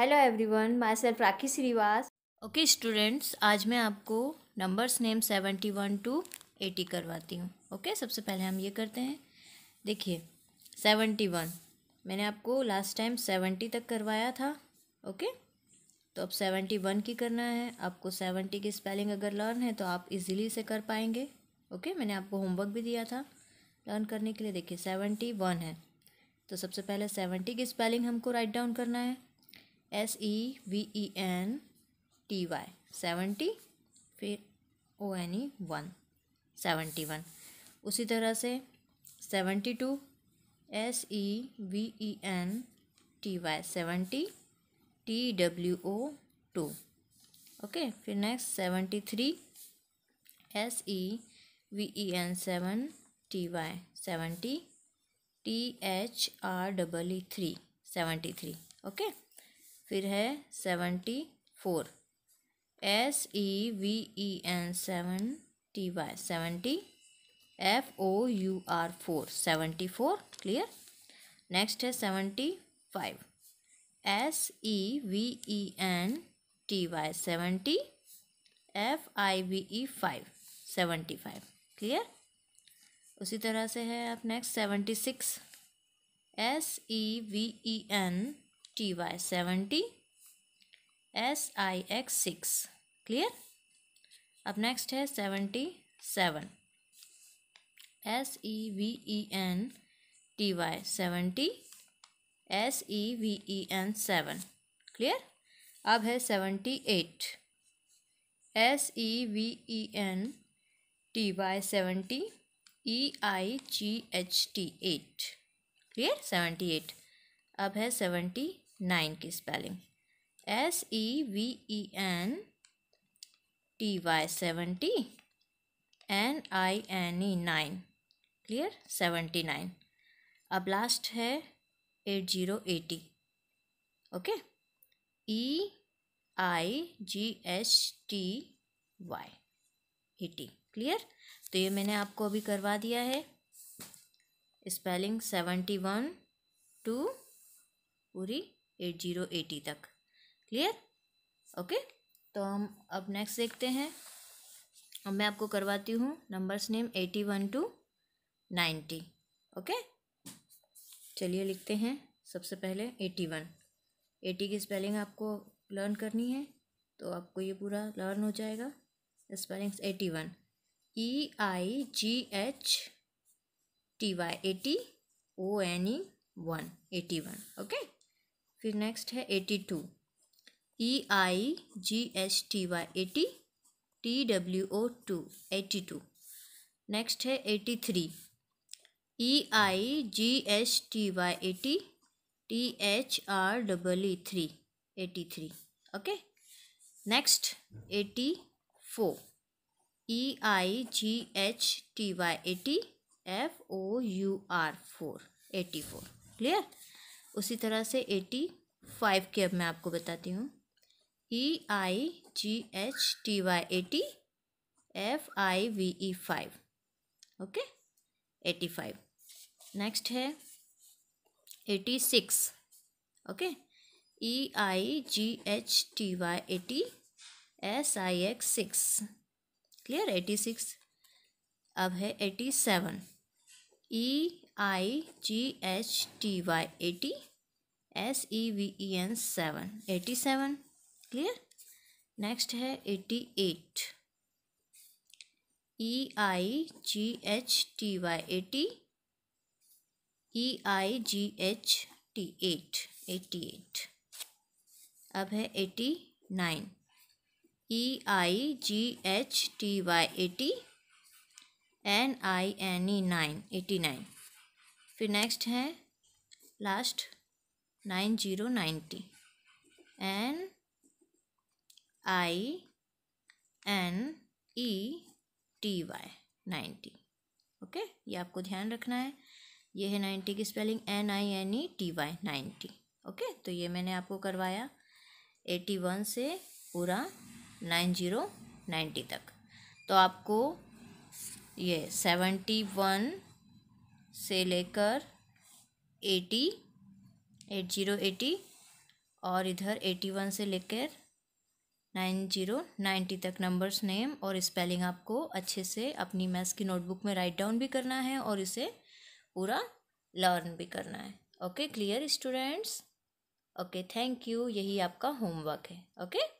Hello everyone myself Rakhi Shrivas okay students आज मैं आपको numbers name seventy one two eighty करवाती हूँ ओके okay, सबसे पहले हम ये करते हैं देखिए सेवेंटी वन मैंने आपको लास्ट टाइम सेवेंटी तक करवाया था ओके okay? तो अब सेवेंटी वन की करना है आपको सेवेंटी की स्पेलिंग अगर लर्न है तो आप इजीली से कर पाएंगे ओके okay? मैंने आपको होमवर्क भी दिया था लर्न करने के लिए देखिए सेवेंटी वन है तो सबसे पहले सेवेंटी की स्पेलिंग हमको राइट डाउन करना है S E V E N T Y seventy फिर O N E one seventy one उसी तरह से seventy two S E V E N T Y seventy T W O two okay फिर next seventy three S E V E N seven T Y seventy T H R double E three seventy three okay फिर है seventy four S E V E N seven T Y seventy F O U R four seventy four clear next है seventy five S E V E N T Y seventy F I V E five seventy five clear उसी तरह से है आप next seventy six S E V E N T Y seventy S I X six clear अब next है seventy seven S E V E N T Y seventy S E V E N seven clear अब है seventy eight S E V E N T Y seventy E I G H T eight clear seventy eight अब है seventy nine की spelling S E V E N T Y seventy N I N E nine clear seventy nine अब last है eight zero eighty okay E I G S T Y eighty clear तो ये मैंने आपको अभी करवा दिया है स्पेलिंग सेवेंटी वन टू पूरी एट जीरो एटी तक क्लियर ओके तो हम अब नेक्स्ट देखते हैं अब मैं आपको करवाती हूँ numbers name eighty one two ninety okay चलिए लिखते हैं सबसे पहले एटी वन एटी की स्पेलिंग आपको लर्न करनी है तो आपको ये पूरा लर्न हो जाएगा spellings eighty one E I G H T Y eighty O N E one eighty one okay फिर नेक्स्ट है eighty two E I G S T Y eighty T W O two eighty two next है eighty three E I G S T Y eighty T H R double E three eighty three okay next eighty four E I G H T Y eighty F O U R four eighty four clear उसी तरह से eighty five की अब मैं आपको बताती हूँ E I G H T Y eighty F I V E five okay eighty five next है eighty six okay E I G H T Y eighty S I X six clear eighty six अब है eighty seven E I G H T Y eighty S E V E N seven eighty seven clear next है eighty eight E I G H T Y eighty E I G H T eight eighty eight अब है eighty nine E I G H T Y eighty N I N E nine eighty nine फिर next है last nine zero ninety N I N E T Y ninety okay ये आपको ध्यान रखना है ये है नाइन्टी की spelling N I N E T Y ninety okay तो ये मैंने आपको करवाया एटी वन से पूरा नाइन जीरो नाइन्टी तक तो आपको ये सेवेंटी वन से लेकर एटी एट ज़ीरो एटी और इधर एटी वन से लेकर नाइन जीरो नाइन्टी तक नंबर्स नेम और स्पेलिंग आपको अच्छे से अपनी मैथ्स की नोटबुक में राइट डाउन भी करना है और इसे पूरा लर्न भी करना है okay clear students okay thank you यही आपका होमवर्क है ओके okay?